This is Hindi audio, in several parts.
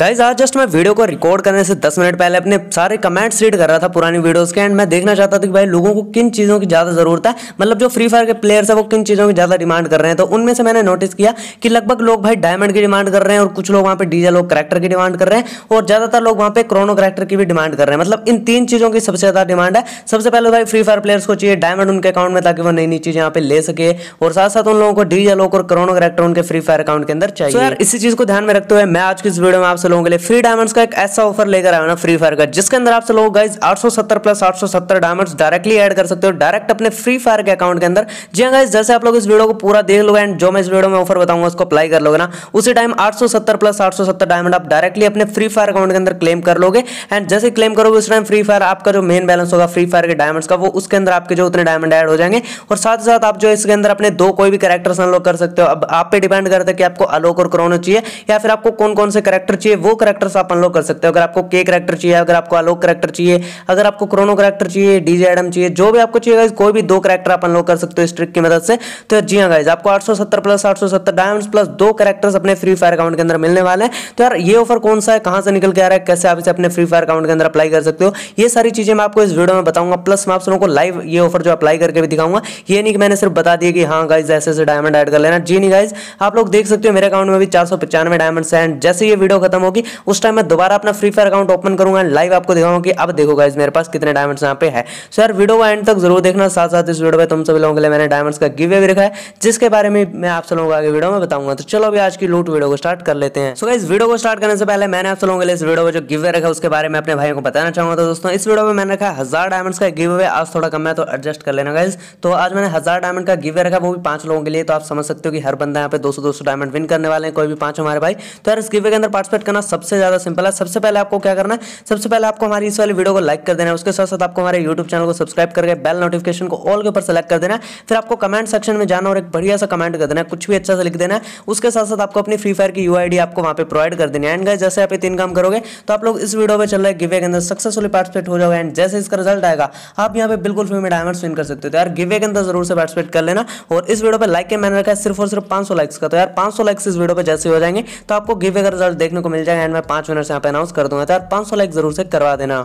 गाइज आज जस्ट मैं वीडियो को रिकॉर्ड करने से 10 मिनट पहले अपने सारे कमेंट्स रीड कर रहा था पुरानी वीडियोस के एंड मैं देखना चाहता था कि भाई लोगों को किन चीज़ों की ज़्यादा ज़रूरत है मतलब जो फ्री फायर के प्लेयर्स है वो किन चीज़ों की ज़्यादा डिमांड कर रहे हैं तो उनमें से मैंने नोटिस किया कि लगभग लोग भाई डायमंड की डिमांड कर रहे हैं और कुछ लोग वहाँ पर डीजे लोग करेक्टर की डिमांड कर रहे हैं और ज़्यादातर लोग वहाँ पर क्रोनो करेक्टर की भी डिमांड कर रहे हैं मतलब इन तीन चीज़ों की सबसे ज़्यादा डिमांड है सबसे पहले भाई फ्री फायर प्लेयर्स को चाहिए डायमंड उनके अकाउंट में ताकि वो नई नई चीज़ यहाँ पर ले सके और साथ साथ उन लोगों को डीजे लोग और क्रोनो करेक्टर उनके फ्री फायर अकाउंट के अंदर चाहिए यार इसी चीज़ को ध्यान में रखते हुए मैं आज की इस वीडियो में आप से लोगों के लिए फ्री डायमंड्स का एक ऐसा ऑफर लेकर आया ना फ्री फायर का जिसके अंदर आप से लोग guys 870 plus 870 diamonds directly add कर सकते हो डायरेक्ट अपने फ्री फायर के अकाउंट के अंदर जी हाँ गाइज जैसे आप लोग इस वीडियो को पूरा देख लो एंड जो मैं इस वीडियो में ऑफर बताऊंगा उसको अप्लाई कर लोगे ना उसी टाइम 870 प्लस 870 डायमंड आप डायरेक्टली अपने फ्री फायर अकाउंट के अंदर क्लेम कर लोगे एंड जैसे क्लेम करोगे उस टाइम फ्री फायर आपका जो मेन बैलेंस होगा फ्री फायर के डायमंड का वो उसके अंदर आपके जो उतने डायमंड एड हो जाएंगे और साथ ही साथ आप जो इसके अंदर अपने दो कोई भी कैरेक्टर्स अनलॉक कर सकते हो अब आप पे डिपेंड करता है कि आपको अलोक और क्रोनो चाहिए या फिर आपको कौन कौन से कैरेक्टर चाहिए वो करेक्टर्स आप अनलॉक कर सकते हो अगर आपको के करेक्टर चाहिए अगर आपको आलोक करेक्टर चाहिए अगर आपको क्रोनो करेक्टर चाहिए डीजे एडम चाहिए जो भी आपको चाहिए कोई भी दो करेक्टर आप अनलॉक कर सकते हो इस ट्रिक की मदद से तो जी हाँ गाइज आपको आठ प्लस आठ डायमंड्स प्लस दो करेक्टर्स अपने फ्री फायर अकाउंट के अंदर मिलने वाले हैं तो यार ये ऑफर कौन सा है कहाँ से निकल के आ रहा है कैसे आप इसे अपने फ्री फायर अकाउंट के अंदर अप्लाई कर सकते हो ये सारी चीजें मैं आपको इस वीडियो में बताऊंगा प्लस मैं आप को लाइव ये ऑफर जो अप्लाई करके भी दिखाऊंगा ये नहीं कि मैंने सिर्फ बता दिया कि हाँ गाइज ऐसे ऐसे डायमंड एड कर लेना जी नहीं गाइज आप लोग देख सकते हो मेरे अकाउंट में भी चार सौ पचानवे डायमंड्स हैं जैसे ये वीडियो खत्म होगी उस टाइम मैं दोबारा अपना फ्री फायर अकाउंट ओपन करूंगा लाइव आपको दिखाऊंगा कि अब देखो गाइज मेरे पास कितने डायमंड्स यहाँ पे है सो यार वीडियो का एंड तक जरूर देखना साथ साथ इस वीडियो में तुम सभी लोगों के लिए मैंने डायमंड्स का गिवे भी रखा है जिसके बारे में मैं आप सब लोगों को आगे वीडियो में बताऊंगा तो चलो अभी आज की लूट वीडियो को स्टार्ट कर लेते हैं सो so, इस वीडियो को स्टार्ट करने से पहले मैंने आप सब लोगों के लिए इस वीडियो में जो गिवे रखा उसके बारे में अपने भाई को बताना चाहूंगा तो दोस्तों इस वीडियो में मैंने रखा हजार डायमंड्स का गिव अवे आज थोड़ा कम है तो एडजस्ट कर लेना गाइज तो आज मैंने हजार डायमंड का गिवे रखा वो भी पांच लोगों के लिए तो आप समझ सकते हो कि हर बंदा यहाँ पे दो सौ डायमंड विन करने वाले हैं कोई भी पांच हमारे भाई तो यार इस गिवे के अंदर पार्टिसिपेट करना सबसे ज़्यादा सिंपल है सबसे पहले आपको क्या करना है सबसे पहले आपको हमारी इस वाली वीडियो को लाइक कर देना है उसके साथ साथ आपको हमारे यूट्यूब चैनल को सब्सक्राइब करके बेल नोटिफिकेशन को ऑल के ऊपर सेलेक्ट कर देना है फिर आपको कमेंट सेक्शन में जाना और एक बढ़िया सा कमेंट कर देना है कुछ भी अच्छा से लिख देना है उसके साथ साथ आपको अपनी फ्री फायर की यू आपको वहाँ पर प्रोवाइड कर देनी है एंड जैसे आप तीन काम करोगे तो आप लोग इस वीडियो में चल रहे गिवे के अंदर सक्सेसफुल पार्टिसिपेट हो जाएगा एंड जैसे इसका रिजल्ट आएगा आप यहाँ पे बिल्कुल फ्री में डायमंड स्विन कर सकते हो तो यार गिवे के अंदर जरूर से पार्टिसिपेट कर लेना और इस वीडियो पर लाइक के मैंने रखा है सिर्फ और सिर्फ पांच लाइक्स का तो यार पांच लाइक्स इस वीडियो पर जैसे हो जाएंगे तो आपको गिवे का रिजल्ट देखने को मिल जाएगा एंड मैं पाँच विनर्स यहाँ पे अनाउंस कर दूंगा यार पाँच लाइक जरूर से करवा देना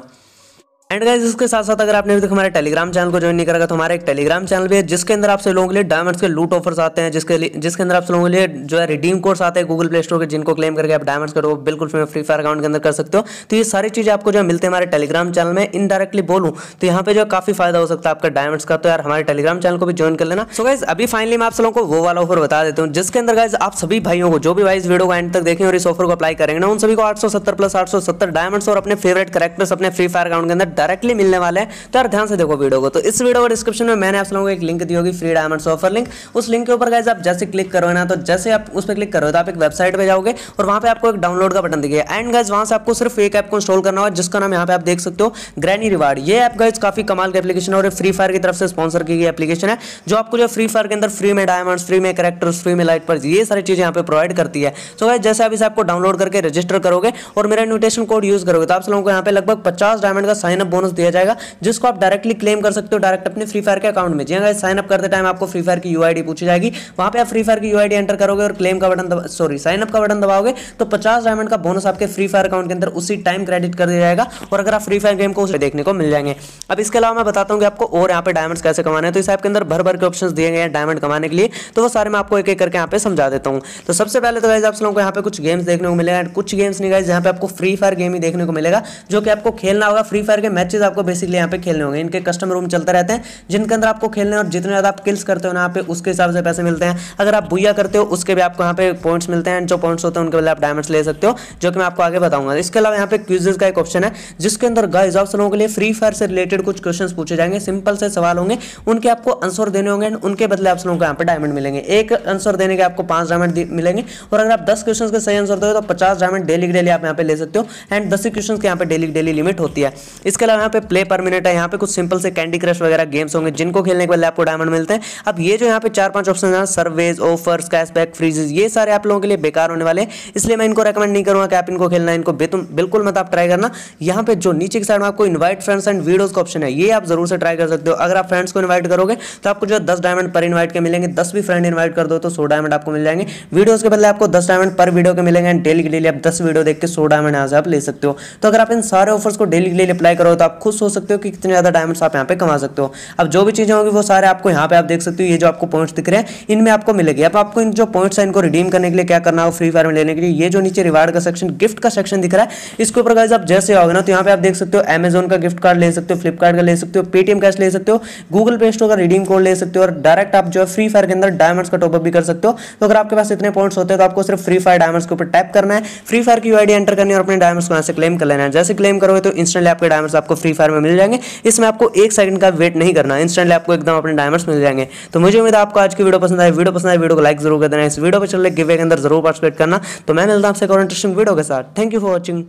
एंड गाइज इसके साथ साथ अगर आपने अभी तक हमारे टेलीग्राम चैनल को ज्वाइन नहीं करा तो हमारा एक टेलीग्राम चैनल भी है जिसके अंदर आप लोगों के लिए डायमंड्स के लूट ऑफर्स आते हैं जिसके लिए जिसके अंदर आप लोगों के लिए जो है रिडीम कोर्स आते हैं गूगल प्ले स्टोर के जिनको क्लेम करके आप डायमंड्स करो बिल्कुल फ्री फायर अकाउंट के अंदर कर सकते हो तो ये सारी चीज़ें आपको जो है मिलते हैं हमारे टेलीग्राम चैनल में इनडायरेक्टली बोलूँ तो यहाँ पे जो काफी फायदा हो सकता है आपका डायमंड्स का तो यार हमारे टेलीग्राम चैनल को भी ज्वाइन कर लेना सो गाइज अभी फाइनली मैं आप लोगों को वो वाला ऑफर बता देता हूँ जिसके अंदर गाइज आप सभी भाइयों को जो भी वाइज वीडियो को एंड तक देखें और इस ऑफर को अप्लाई करेंगे ना उन सभी को आठ प्लस आठ डायमंड्स और अपने फेवरेट करेक्टर्स अपने फ्री फायर अकाउंट के अंदर डायरेक्टली मिलने वाला है तो यार ध्यान से देखो वीडियो को तो इस वीडियो को डिस्क्रिप्शन में मैंने आप लोगों को एक लिंक दी होगी फ्री डायमंड ऑफर लिंक उस लिंक के ऊपर गाइज आप जैसे क्लिक करो ना तो जैसे आप उस पर क्लिक करो तो आप एक वेबसाइट पर जाओगे और वहाँ पर आपको एक डाउनलोड का बटन दिखेगा एंड गाइज वहाँ से आपको सिर्फ एक ऐप को इंस्टॉल करना होगा जिसका नाम यहाँ पे आप देख सकते हो ग्रैनी रिवार्ड ये ऐप गाइज काफी कमाल की एप्लीकेशन है और फ्री फायर की तरफ से स्पॉन्सर की गई एप्लीकेशन है जो आपको जो फ्री फायर के अंदर फ्री में डायमंड फ्री में करेक्टर्स फ्री में लाइट पर ये सारी चीज़ें यहाँ पे प्रोवाइड करती है सो गाइज जैसे आप इसे आपको डाउनलोड करके रजिस्टर करोगे और मेरा इन्विटेशन कोड यूज करोगे तो आप लोगों को यहाँ पे लगभग पचास डायमंड का साइन अप बोनस दिया जाएगा जिसको आप डायरेक्टली क्लेम कर सकते हो डायरेक्ट अपने फ्री फायर के अकाउंट में जी अगर साइन अप करते टाइम आपको फ्री फायर की यू पूछी जाएगी वहां पर आप फ्री फायर की यू एंटर करोगे और क्लेम का बटन सॉरी साइन अप का बटन दबाओगे तो पचास डायमंड का बोनस आपके फ्री फायर अकाउंट के अंदर उसी टाइम क्रेडिट कर दिया जाएगा और अगर आप फ्री फायर गेम को उसे देखने को मिल जाएंगे अब इसके अलावा मैं बताता हूँ कि आपको और यहाँ पे डायमंड्स कैसे कमाने हैं तो इस ऐप के अंदर भर भर के ऑप्शन दिए गए हैं डायमंड कमाने के लिए तो वो सारे मैं आपको एक एक करके यहाँ पे समझा देता हूँ तो सबसे पहले तो गाइज आप लोगों को यहाँ पे कुछ गेम्स देखने को मिलेगा कुछ गेम्स नहीं गाइज यहाँ पे आपको फ्री फायर गेम ही देखने को मिलेगा जो कि आपको खेलना होगा फ्री फायर के मैचेस आपको बेसिकली यहाँ पे खेलने होंगे इनके कस्टम रूम चलते रहते हैं जिनके अंदर आपको खेलने और जितने ज़्यादा आप किल्स करते हो ना यहाँ पे उसके हिसाब से पैसे मिलते हैं अगर आप भूया करते हो उसके भी आपको यहाँ पे पॉइंट्स मिलते हैं जो पॉइंट्स होते हैं उनके बदले आप डायमंड ले सकते हो जो कि मैं आपको आगे बताऊंगा इसके अलावा यहाँ पे क्विजेज का एक ऑप्शन है जिसके अंदर गाइज आप लोगों के लिए फ्री फायर से रिलेटेड कुछ क्वेश्चन पूछे जाएंगे सिंपल से सवाल होंगे उनके आपको आंसर देने होंगे एंड उनके बदले आप लोगों को यहाँ पे डायमंड मिलेंगे एक आंसर देने के आपको पांच डायमंड मिलेंगे और अगर आप दस क्वेश्चन के सही आंसर दो तो पचास डायमंड डेली डेली आप यहाँ पे ले सकते हो एंड दस क्वेश्चन के यहाँ पे डेली डेली लिमिट होती है इसके इसके अलावा यहाँ पे प्ले पर मिनट है यहाँ पे कुछ सिंपल से कैंडी क्रश वगैरह गेम्स होंगे जिनको खेलने के बदले आपको डायमंड मिलते हैं अब ये जो यहाँ पे चार पांच ऑप्शन है सर्वेज ऑफर्स कैशबैक फ्रीजेज ये सारे आप लोगों के लिए बेकार होने वाले इसलिए मैं इनको रेकमेंड नहीं करूँगा कि आप इनको खेलना इनको बिल्कुल मत आप ट्राई करना यहाँ पे जो नीचे की साइड में आपको इन्वाइट फ्रेंड्स एंड वीडियोज का ऑप्शन है ये आप जरूर से ट्राई कर सकते हो अगर आप फ्रेंड्स को इन्वाइट करोगे तो आपको जो दस डायमंड पर इन्वाइट के मिलेंगे दस भी फ्रेंड इन्वाइट कर दो तो सौ डायमंड आपको मिल जाएंगे वीडियोज के बदले आपको दस डायमंड पर वीडियो के मिलेंगे डेली के डेली आप दस वीडियो देख के सौ डायमंड यहाँ से आप ले सकते हो तो अगर आप इन सारे ऑफर्स को डेली के लिए अप्लाई करो करो तो आप खुश हो सकते हो कि कितने ज़्यादा डायमंड्स आप यहाँ पे कमा सकते हो अब जो भी चीज़ें होंगी वो सारे आपको यहाँ पे आप देख सकते हो ये जो आपको पॉइंट्स दिख रहे हैं इनमें आपको मिलेगी अब आपको इन जो पॉइंट्स हैं इनको रिडीम करने के लिए क्या करना हो फ्री फायर में लेने के लिए ये जो नीचे रिवार्ड का सेक्शन गिफ्ट का सेक्शन दिख रहा है इसके ऊपर गाइज आप जैसे आओगे ना तो यहाँ पे आप देख सकते हो अमेजोन का गिफ्ट कार्ड ले सकते हो फ्लिपकार्ट का ले सकते हो पेटीएम कैश ले सकते हो गूगल पे स्टोर का रिडीम कोड ले सकते हो और डायरेक्ट आप जो है फ्री फायर के अंदर डायमंड्स का टॉपअप भी कर सकते हो तो अगर आपके पास इतने पॉइंट्स होते हैं तो आपको सिर्फ फ्री फायर डायमंड्स के ऊपर टैप करना है फ्री फायर की यू एंटर करनी है और अपने डायमंड्स को यहाँ से क्लेम कर लेना है जैसे क्लेम करोगे तो इंस्टेंटली आपके डायमंड्स आपको फ्री फायर में मिल जाएंगे इसमें आपको एक सेकंड का वेट नहीं करना इंस्टेंटली आपको एकदम अपने डायमंड्स मिल जाएंगे तो मुझे उम्मीद है आपको आज की वीडियो पसंद आए वीडियो पसंद आए वीडियो को लाइक जरूर कर देना इस वीडियो पर चले गिवे के अंदर जरूर पार्टिसिपेट करना तो मैं मिलता हूँ आपसे और इंटरेस्टिंग वीडियो के साथ थैंक यू फॉर वॉचिंग